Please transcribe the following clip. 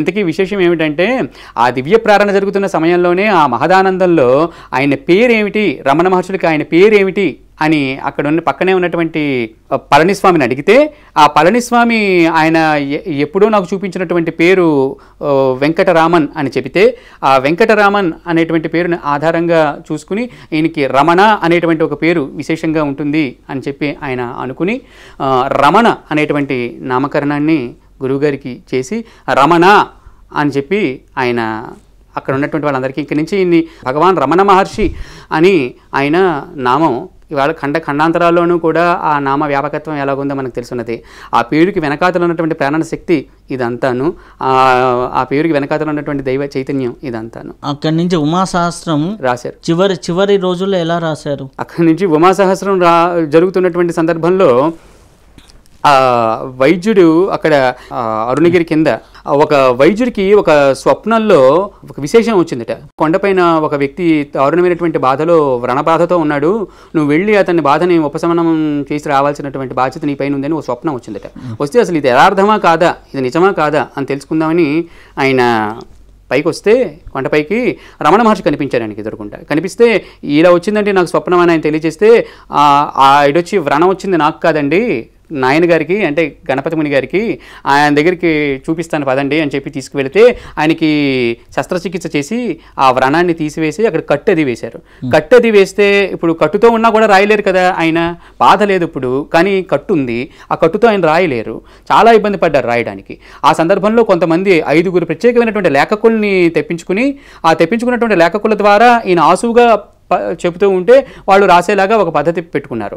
ఇంతకీ విశేషం ఏమిటంటే ఆ దివ్య ప్రారణ జరుగుతున్న సమయంలోనే ఆ మహదానందంలో ఆయన పేరేమిటి రమణ మహర్షులకి ఆయన పేరేమిటి అని అక్కడ ఉన్న పక్కనే ఉన్నటువంటి పళనిస్వామిని అడిగితే ఆ పళనిస్వామి ఆయన ఎప్పుడో నాకు చూపించినటువంటి పేరు వెంకటరామన్ అని చెబితే ఆ వెంకటరామన్ అనేటువంటి పేరుని ఆధారంగా చూసుకుని ఈయనకి రమణ అనేటువంటి ఒక పేరు విశేషంగా ఉంటుంది అని చెప్పి ఆయన అనుకుని రమణ అనేటువంటి నామకరణాన్ని గురువుగారికి చేసి రమణ అని చెప్పి ఆయన అక్కడ ఉన్నటువంటి వాళ్ళందరికీ ఇక్కడి నుంచి ఇన్ని భగవాన్ రమణ మహర్షి అని ఆయన నామం ఇవాళ ఖండ ఖండాంతరాల్లోనూ కూడా ఆ నామ వ్యాపకత్వం ఎలాగుందో మనకు తెలుసున్నది ఆ పేరుకి వెనకాతలు ఉన్నటువంటి ప్రాణ శక్తి ఇదంతాను ఆ పేరుకి వెనకాతలు ఉన్నటువంటి దైవ చైతన్యం ఇదంతాను అక్కడి నుంచి ఉమాసహస్రం రాశారు చివరి చివరి రోజుల్లో ఎలా రాశారు అక్కడి నుంచి ఉమాసహస్రం రా జరుగుతున్నటువంటి సందర్భంలో ఆ వైద్యుడు అక్కడ అరుణగిరి కింద ఒక వైద్యుడికి ఒక స్వప్నంలో ఒక విశేషం వచ్చిందట కొండపైన ఒక వ్యక్తి దారుణమైనటువంటి బాధలో వ్రణ బాధతో ఉన్నాడు నువ్వు వెళ్ళి అతని బాధని ఉపశమనం చేసి రావాల్సినటువంటి బాధ్యత నీ పైన ఉందని ఒక స్వప్నం వచ్చిందట వస్తే అసలు ఇది యథార్థమా కాదా ఇది నిజమా కాదా అని తెలుసుకుందామని ఆయన పైకి వస్తే కొండపైకి రమణ మహర్షి కనిపించారు ఆయనకి ఎదురుకుంటా కనిపిస్తే ఇలా వచ్చిందంటే నాకు స్వప్నం అని ఆయన తెలియజేస్తే ఇడొచ్చి వ్రణం వచ్చింది నాకు కాదండి నాయన గారికి అంటే గణపతి ముని గారికి ఆయన దగ్గరికి చూపిస్తాను పదండి అని చెప్పి తీసుకువెళితే ఆయనకి శస్త్రచికిత్స చేసి ఆ వ్రణాన్ని తీసివేసి అక్కడ కట్టు అది వేశారు కట్టు అది వేస్తే ఇప్పుడు కట్టుతో ఉన్నా కూడా రాయలేరు కదా ఆయన బాధ లేదు ఇప్పుడు కానీ కట్టు ఉంది ఆ కట్టుతో ఆయన రాయలేరు చాలా ఇబ్బంది పడ్డారు రాయడానికి ఆ సందర్భంలో కొంతమంది ఐదుగురు ప్రత్యేకమైనటువంటి లేఖకుల్ని తెప్పించుకుని ఆ తెప్పించుకున్నటువంటి లేఖకుల ద్వారా ఈయన ఆసువుగా చెబుతూ ఉంటే వాళ్ళు రాసేలాగా ఒక పద్ధతి పెట్టుకున్నారు